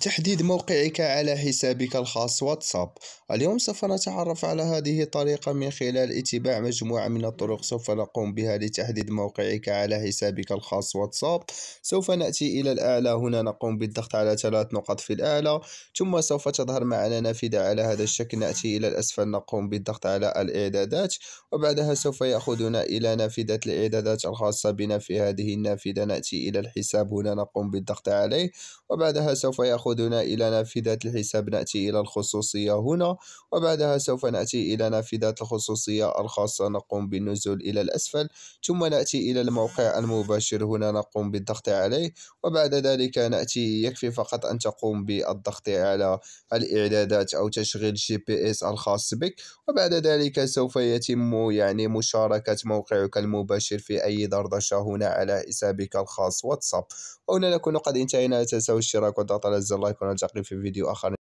تحديد موقعك على حسابك الخاص واتساب اليوم سوف نتعرف على هذه الطريقة من خلال اتباع مجموعة من الطرق سوف نقوم بها لتحديد موقعك على حسابك الخاص واتساب سوف نأتي إلى الأعلى هنا نقوم بالضغط على ثلاث نقط في الأعلى ثم سوف تظهر معنا نافذة على هذا الشكل نأتي إلى الأسفل نقوم بالضغط على الإعدادات وبعدها سوف يأخذنا إلى نافذة الإعدادات الخاصة بنا في هذه النافذة نأتي إلى الحساب هنا نقوم بالضغط عليه وبعدها سوف يأخذنا إلى نافذة الحساب نأتي إلى الخصوصية هنا وبعدها سوف نأتي إلى نافذة الخصوصية الخاصة نقوم بالنزول إلى الأسفل ثم نأتي إلى الموقع المباشر هنا نقوم بالضغط عليه وبعد ذلك نأتي يكفي فقط أن تقوم بالضغط على الإعدادات أو تشغيل جي بي إس الخاص بك وبعد ذلك سوف يتم يعني مشاركة موقعك المباشر في أي دردشة هنا على حسابك الخاص واتساب وهنا نكون قد انتهينا لا تنسوا الاشتراك والضغط على الله يكون رجع في فيديو آخر